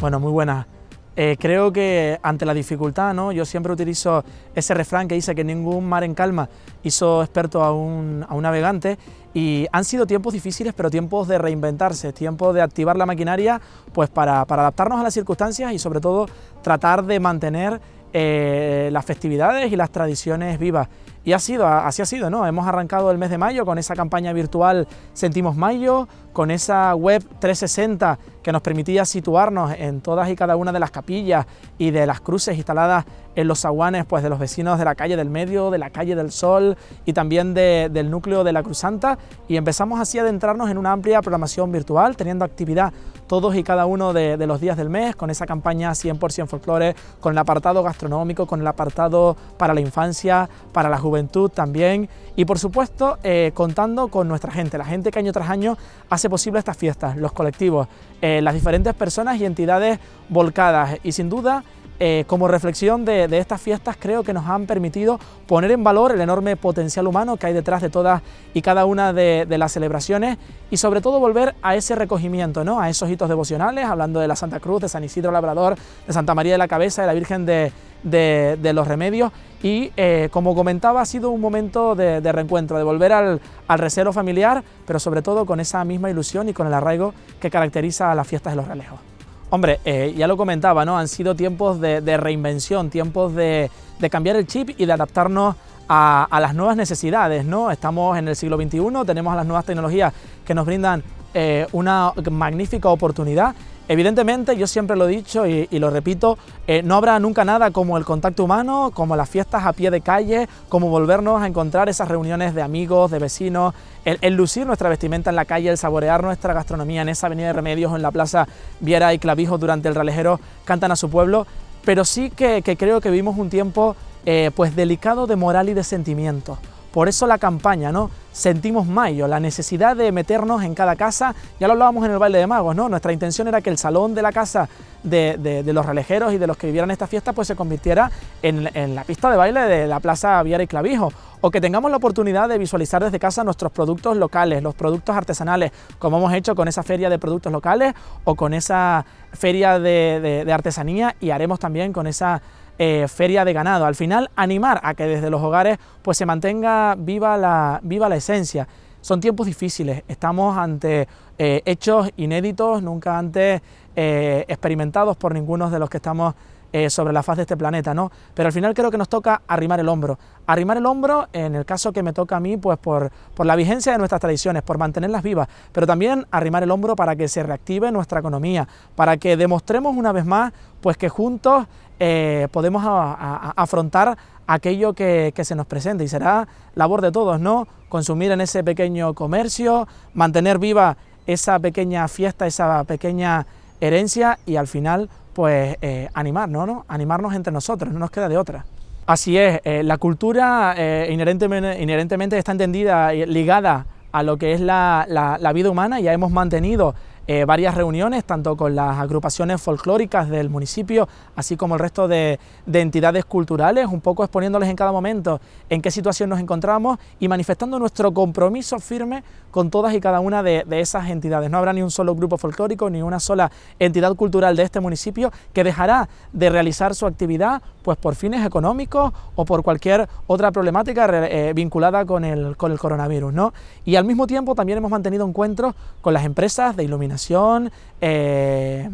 Bueno, muy buenas. Eh, creo que ante la dificultad, ¿no? yo siempre utilizo ese refrán que dice que ningún mar en calma hizo experto a un, a un navegante y han sido tiempos difíciles, pero tiempos de reinventarse, tiempos de activar la maquinaria pues para, adaptarnos a las circunstancias y sobre todo tratar de mantener eh, las festividades y las tradiciones vivas. Y ha sido, así ha sido, ¿no? Hemos arrancado el mes de mayo con esa campaña virtual Sentimos Mayo, con esa web 360 que nos permitía situarnos en todas y cada una de las capillas y de las cruces instaladas en los aguanes pues, de los vecinos de la calle del Medio, de la calle del Sol y también del núcleo de la Cruz Santa y empezamos así a adentrarnos en una amplia programación virtual teniendo actividad todos y cada uno de, los días del mes con esa campaña 100% folclore, con el apartado gastronómico, con el apartado para la infancia, para la juventud también y por supuesto eh, contando con nuestra gente, la gente que año tras año posible estas fiestas, los colectivos, eh, las diferentes personas y entidades volcadas y sin duda eh, como reflexión de, estas fiestas creo que nos han permitido poner en valor el enorme potencial humano que hay detrás de todas y cada una de, las celebraciones y sobre todo volver a ese recogimiento, ¿no? a esos hitos devocionales, hablando de la Santa Cruz, de San Isidro Labrador, de Santa María de la Cabeza, de la Virgen de, los remedios y eh, como comentaba ha sido un momento de, reencuentro, de volver al, recero familiar, pero sobre todo con esa misma ilusión y con el arraigo que caracteriza a las fiestas de los realejos. Hombre, eh, ya lo comentaba, ¿no? Han sido tiempos de, de reinvención, tiempos de, cambiar el chip y de adaptarnos a, las nuevas necesidades, ¿no? Estamos en el siglo XXI, tenemos las nuevas tecnologías que nos brindan eh, una magnífica oportunidad Evidentemente, yo siempre lo he dicho y, lo repito, eh, no habrá nunca nada como el contacto humano, como las fiestas a pie de calle, como volvernos a encontrar esas reuniones de amigos, de vecinos, el, lucir nuestra vestimenta en la calle, el saborear nuestra gastronomía en esa avenida de Remedios o en la plaza Viera y Clavijo durante el Ralejero cantan a su pueblo, pero sí que, creo que vivimos un tiempo eh, pues delicado de moral y de sentimiento. Por eso la campaña, ¿no? Sentimos Mayo, la necesidad de meternos en cada casa, ya lo hablábamos en el baile de magos, ¿no? Nuestra intención era que el salón de la casa de, los relejeros y de los que vivieran esta fiesta pues se convirtiera en, la pista de baile de la Plaza Viera y Clavijo, o que tengamos la oportunidad de visualizar desde casa nuestros productos locales, los productos artesanales, como hemos hecho con esa feria de productos locales o con esa feria de artesanía y haremos también con esa eh, feria de ganado. Al final, animar a que desde los hogares pues, se mantenga viva la, viva la esencia. Son tiempos difíciles, estamos ante eh, hechos inéditos, nunca antes eh, experimentados por ninguno de los que estamos eh, sobre la faz de este planeta, ¿no? Pero al final creo que nos toca arrimar el hombro. Arrimar el hombro, en el caso que me toca a mí, pues por, por la vigencia de nuestras tradiciones, por mantenerlas vivas, pero también arrimar el hombro para que se reactive nuestra economía, para que demostremos una vez más, pues que juntos eh, podemos afrontar aquello que, se nos presenta... y será labor de todos, ¿no? Consumir en ese pequeño comercio, mantener viva esa pequeña fiesta, esa pequeña herencia y al final pues eh, animarnos, ¿no? Animarnos entre nosotros, no nos queda de otra. Así es, eh, la cultura eh, inherentemente, está entendida, ...y ligada a lo que es la, la, la vida humana, ya hemos mantenido eh, varias reuniones, tanto con las agrupaciones folclóricas del municipio, así como el resto de, entidades culturales, un poco exponiéndoles en cada momento en qué situación nos encontramos y manifestando nuestro compromiso firme con todas y cada una de, esas entidades. No habrá ni un solo grupo folclórico, ni una sola entidad cultural de este municipio que dejará de realizar su actividad pues por fines económicos o por cualquier otra problemática eh, vinculada con el, con el coronavirus. ¿no? Y al mismo tiempo también hemos mantenido encuentros con las empresas de iluminación eh,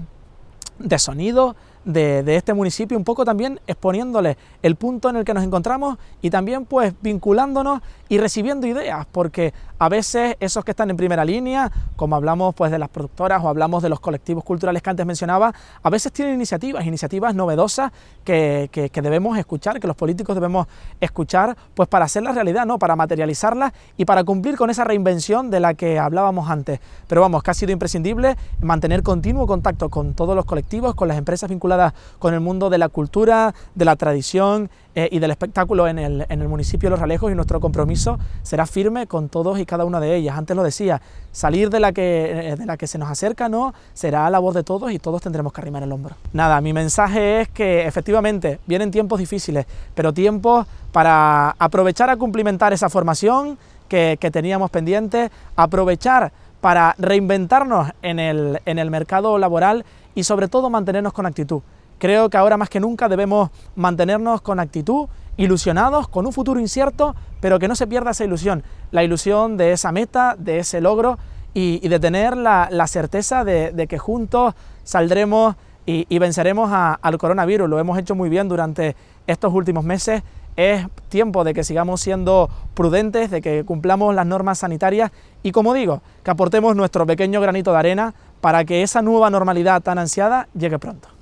de sonido, de, este municipio, un poco también exponiéndole el punto en el que nos encontramos y también pues vinculándonos y recibiendo ideas, porque a veces esos que están en primera línea, como hablamos pues de las productoras o hablamos de los colectivos culturales que antes mencionaba, a veces tienen iniciativas, iniciativas novedosas que, debemos escuchar, que los políticos debemos escuchar, pues para la realidad, ¿no? Para materializarla y para cumplir con esa reinvención de la que hablábamos antes. Pero vamos, que ha sido imprescindible mantener continuo contacto con todos los colectivos, con las empresas vinculadas con el mundo de la cultura, de la tradición eh, y del espectáculo en el, municipio de Los Ralejos y nuestro compromiso será firme con todos y cada una de ellas. Antes lo decía, salir de la que, eh, de la que se nos acerca no será la voz de todos y todos tendremos que arrimar el hombro. Nada, mi mensaje es que efectivamente vienen tiempos difíciles, pero tiempos para aprovechar a cumplimentar esa formación que, teníamos pendiente, aprovechar para reinventarnos el, en el mercado laboral y sobre todo mantenernos con actitud. Creo que ahora más que nunca debemos mantenernos con actitud, ilusionados, con un futuro incierto, pero que no se pierda esa ilusión, la ilusión de esa meta, de ese logro y, de tener la, certeza de, que juntos saldremos y, venceremos al coronavirus. Lo hemos hecho muy bien durante estos últimos meses es tiempo de que sigamos siendo prudentes, de que cumplamos las normas sanitarias y, como digo, que aportemos nuestro pequeño granito de arena para que esa nueva normalidad tan ansiada llegue pronto.